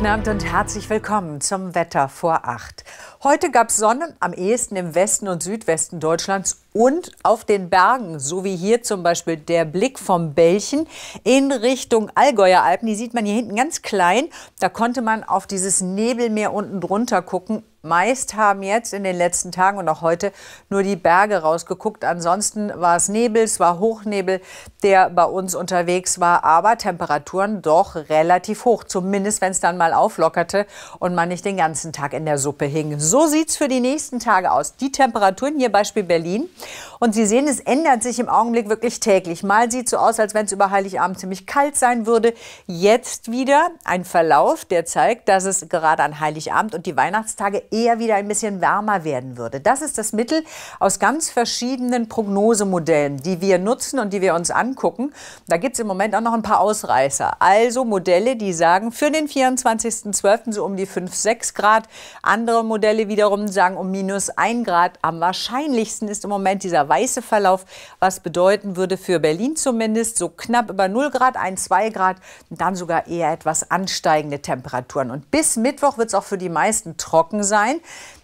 Guten Abend und herzlich willkommen zum Wetter vor acht. Heute gab es Sonnen am ehesten im Westen und Südwesten Deutschlands und auf den Bergen, so wie hier zum Beispiel der Blick vom Belchen in Richtung Allgäuer Alpen. Die sieht man hier hinten ganz klein. Da konnte man auf dieses Nebelmeer unten drunter gucken. Meist haben jetzt in den letzten Tagen und auch heute nur die Berge rausgeguckt. Ansonsten war es Nebel, es war Hochnebel, der bei uns unterwegs war, aber Temperaturen doch relativ hoch, zumindest wenn es dann mal auflockerte und man nicht den ganzen Tag in der Suppe hing. So sieht es für die nächsten Tage aus. Die Temperaturen hier Beispiel Berlin und Sie sehen, es ändert sich im Augenblick wirklich täglich. Mal sieht es so aus, als wenn es über Heiligabend ziemlich kalt sein würde. Jetzt wieder ein Verlauf, der zeigt, dass es gerade an Heiligabend und die Weihnachtstage eher wieder ein bisschen wärmer werden würde. Das ist das Mittel aus ganz verschiedenen Prognosemodellen, die wir nutzen und die wir uns angucken. Da gibt es im Moment auch noch ein paar Ausreißer. Also Modelle, die sagen, für den 24.12. so um die 5, 6 Grad. Andere Modelle wiederum sagen um minus 1 Grad. Am wahrscheinlichsten ist im Moment dieser weiße Verlauf, was bedeuten würde für Berlin zumindest so knapp über 0 Grad, 1, 2 Grad und dann sogar eher etwas ansteigende Temperaturen. Und bis Mittwoch wird es auch für die meisten trocken sein sein.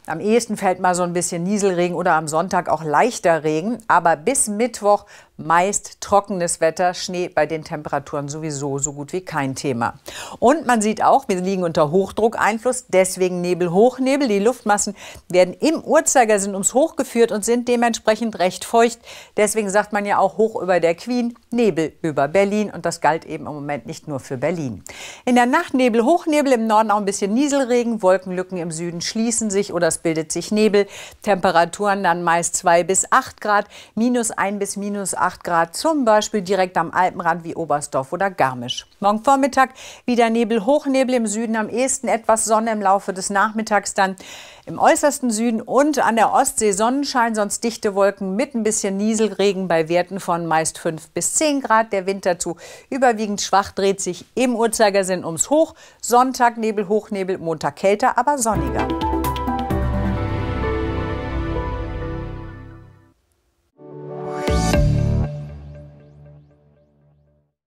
Am ehesten fällt mal so ein bisschen Nieselregen oder am Sonntag auch leichter Regen. Aber bis Mittwoch meist trockenes Wetter, Schnee bei den Temperaturen sowieso so gut wie kein Thema. Und man sieht auch, wir liegen unter Hochdruckeinfluss, deswegen Nebel, Hochnebel. Die Luftmassen werden im Uhrzeigersinn ums Hoch geführt und sind dementsprechend recht feucht. Deswegen sagt man ja auch hoch über der Queen, Nebel über Berlin. Und das galt eben im Moment nicht nur für Berlin. In der Nacht Nebel, Hochnebel, im Norden auch ein bisschen Nieselregen, Wolkenlücken im Süden schließen sich oder es bildet sich Nebel. Temperaturen dann meist 2 bis 8 Grad, minus 1 bis minus 8 8 Grad, zum Beispiel direkt am Alpenrand wie Oberstdorf oder Garmisch. Morgen Vormittag wieder Nebel, Hochnebel im Süden, am ehesten etwas Sonne im Laufe des Nachmittags dann im äußersten Süden und an der Ostsee Sonnenschein, sonst dichte Wolken mit ein bisschen Nieselregen bei Werten von meist 5 bis 10 Grad. Der Wind dazu überwiegend schwach dreht sich im Uhrzeigersinn ums Hoch. Sonntag Nebel, Hochnebel, Montag kälter, aber sonniger.